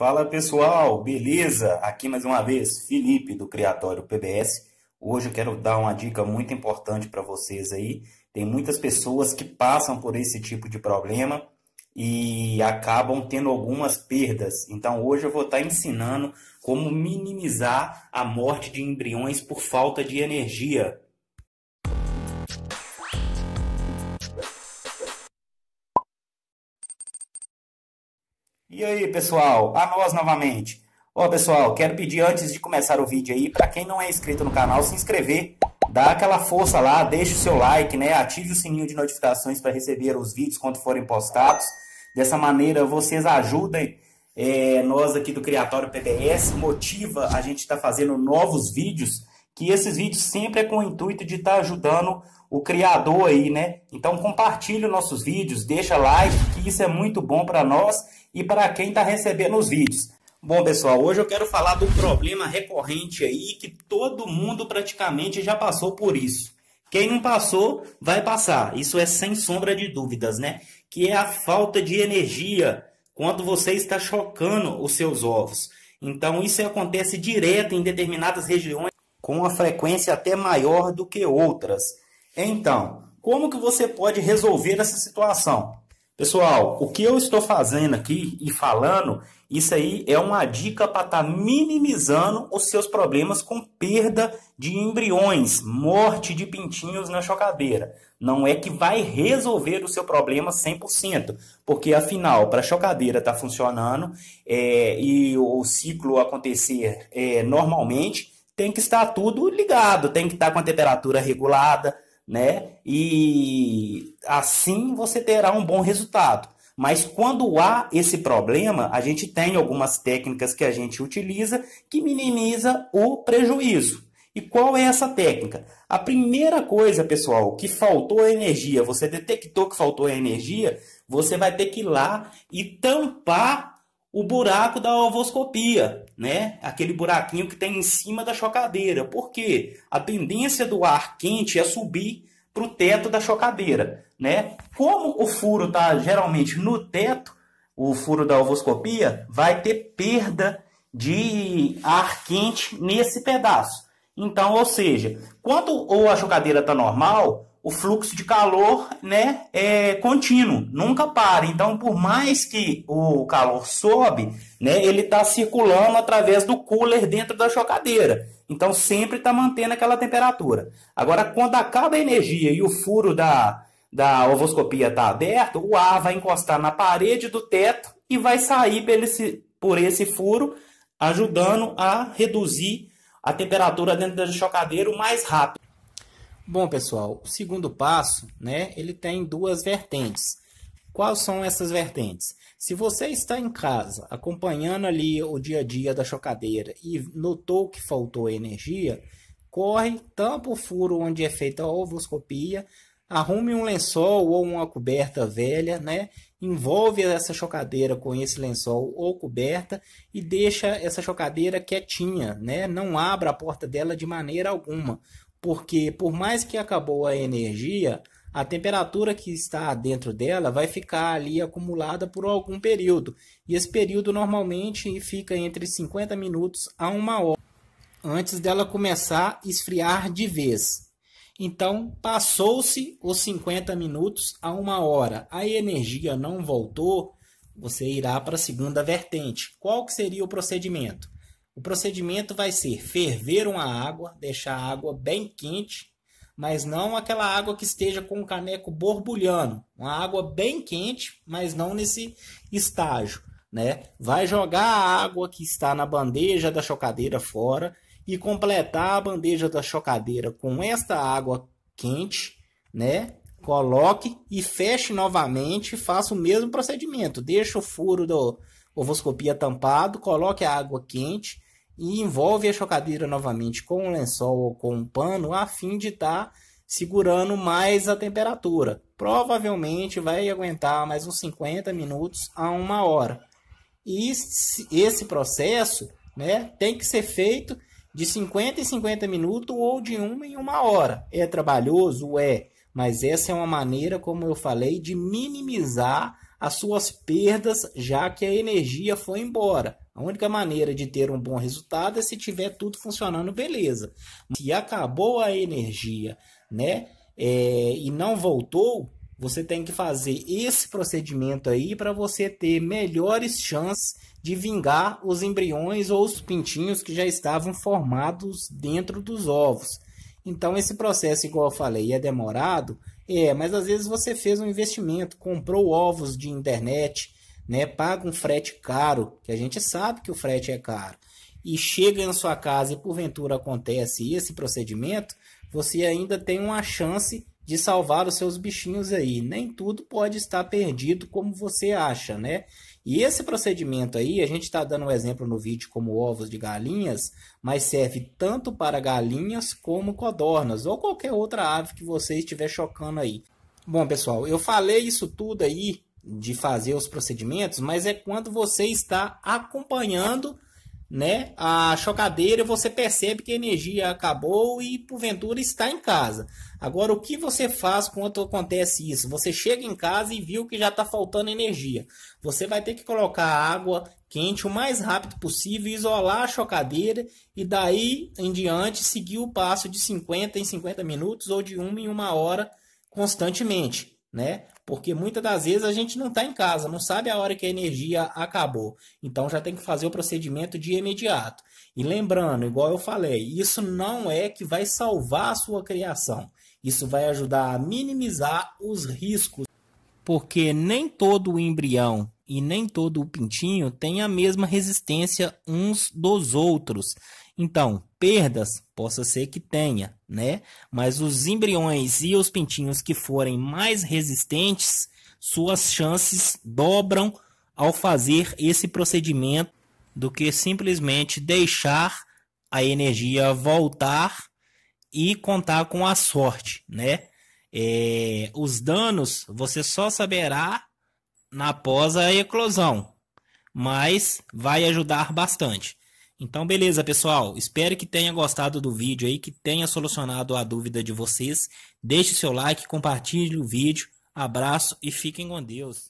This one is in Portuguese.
Fala pessoal, beleza? Aqui mais uma vez, Felipe do Criatório PBS. Hoje eu quero dar uma dica muito importante para vocês aí. Tem muitas pessoas que passam por esse tipo de problema e acabam tendo algumas perdas. Então hoje eu vou estar tá ensinando como minimizar a morte de embriões por falta de energia. E aí, pessoal, a nós novamente. Ó, pessoal, quero pedir antes de começar o vídeo aí, para quem não é inscrito no canal, se inscrever, dá aquela força lá, deixa o seu like, né? Ative o sininho de notificações para receber os vídeos quando forem postados. Dessa maneira, vocês ajudem é, nós aqui do Criatório PBS, motiva a gente estar tá fazendo novos vídeos, que esses vídeos sempre é com o intuito de estar tá ajudando o criador aí, né? Então compartilhe nossos vídeos, deixa like, que isso é muito bom para nós e para quem está recebendo os vídeos. Bom, pessoal, hoje eu quero falar do problema recorrente aí que todo mundo praticamente já passou por isso. Quem não passou, vai passar. Isso é sem sombra de dúvidas, né? Que é a falta de energia quando você está chocando os seus ovos. Então, isso acontece direto em determinadas regiões com uma frequência até maior do que outras. Então, como que você pode resolver essa situação? Pessoal, o que eu estou fazendo aqui e falando, isso aí é uma dica para estar tá minimizando os seus problemas com perda de embriões, morte de pintinhos na chocadeira. Não é que vai resolver o seu problema 100%, porque afinal, para a chocadeira estar tá funcionando é, e o ciclo acontecer é, normalmente, tem que estar tudo ligado, tem que estar com a temperatura regulada, né? E assim você terá um bom resultado. Mas quando há esse problema, a gente tem algumas técnicas que a gente utiliza que minimiza o prejuízo. E qual é essa técnica? A primeira coisa, pessoal, que faltou energia, você detectou que faltou energia, você vai ter que ir lá e tampar o buraco da ovoscopia, né? Aquele buraquinho que tem em cima da chocadeira. Porque a tendência do ar quente é subir para o teto da chocadeira, né? Como o furo está geralmente no teto, o furo da ovoscopia vai ter perda de ar quente nesse pedaço. Então, ou seja, quando ou a chocadeira está normal, o fluxo de calor né, é contínuo, nunca para. Então, por mais que o calor sobe, né, ele está circulando através do cooler dentro da chocadeira. Então, sempre está mantendo aquela temperatura. Agora, quando acaba a energia e o furo da, da ovoscopia está aberto, o ar vai encostar na parede do teto e vai sair por esse, por esse furo, ajudando a reduzir a temperatura dentro da chocadeira o mais rápido. Bom, pessoal, o segundo passo, né, ele tem duas vertentes. Quais são essas vertentes? Se você está em casa acompanhando ali o dia a dia da chocadeira e notou que faltou energia, corre, tampa o furo onde é feita a ovoscopia, arrume um lençol ou uma coberta velha, né? Envolve essa chocadeira com esse lençol ou coberta e deixa essa chocadeira quietinha, né? Não abra a porta dela de maneira alguma porque por mais que acabou a energia, a temperatura que está dentro dela vai ficar ali acumulada por algum período. E esse período normalmente fica entre 50 minutos a uma hora antes dela começar a esfriar de vez. Então, passou-se os 50 minutos a uma hora, a energia não voltou, você irá para a segunda vertente. Qual que seria o procedimento? O procedimento vai ser ferver uma água, deixar a água bem quente, mas não aquela água que esteja com o caneco borbulhando. Uma água bem quente, mas não nesse estágio. Né? Vai jogar a água que está na bandeja da chocadeira fora e completar a bandeja da chocadeira com esta água quente, né? Coloque e feche novamente, faça o mesmo procedimento. Deixa o furo da ovoscopia tampado, coloque a água quente, e envolve a chocadeira novamente com um lençol ou com um pano a fim de estar tá segurando mais a temperatura. Provavelmente vai aguentar mais uns 50 minutos a uma hora. E esse processo né, tem que ser feito de 50 em 50 minutos ou de uma em uma hora. É trabalhoso? É. Mas essa é uma maneira, como eu falei, de minimizar as suas perdas, já que a energia foi embora. A única maneira de ter um bom resultado é se tiver tudo funcionando, beleza. Se acabou a energia, né? É, e não voltou, você tem que fazer esse procedimento aí para você ter melhores chances de vingar os embriões ou os pintinhos que já estavam formados dentro dos ovos. Então, esse processo, igual eu falei, é demorado? É, mas às vezes você fez um investimento, comprou ovos de internet, né? Paga um frete caro, que a gente sabe que o frete é caro, e chega na sua casa e porventura acontece esse procedimento, você ainda tem uma chance de salvar os seus bichinhos aí. Nem tudo pode estar perdido como você acha, né? E esse procedimento aí, a gente está dando um exemplo no vídeo como ovos de galinhas, mas serve tanto para galinhas como codornas ou qualquer outra ave que você estiver chocando aí. Bom, pessoal, eu falei isso tudo aí de fazer os procedimentos, mas é quando você está acompanhando né, a chocadeira, você percebe que a energia acabou e porventura está em casa. Agora, o que você faz quando acontece isso? Você chega em casa e viu que já está faltando energia. Você vai ter que colocar água quente o mais rápido possível, isolar a chocadeira e daí em diante seguir o passo de 50 em 50 minutos ou de uma em uma hora constantemente né? Porque muitas das vezes a gente não está em casa, não sabe a hora que a energia acabou. Então já tem que fazer o procedimento de imediato. E lembrando, igual eu falei, isso não é que vai salvar a sua criação. Isso vai ajudar a minimizar os riscos. Porque nem todo embrião e nem todo o pintinho tem a mesma resistência uns dos outros. Então, perdas possa ser que tenha, né? Mas os embriões e os pintinhos que forem mais resistentes, suas chances dobram ao fazer esse procedimento do que simplesmente deixar a energia voltar e contar com a sorte, né? É, os danos você só saberá na pós a eclosão, mas vai ajudar bastante. Então, beleza, pessoal. Espero que tenha gostado do vídeo aí, que tenha solucionado a dúvida de vocês. Deixe seu like, compartilhe o vídeo. Abraço e fiquem com Deus.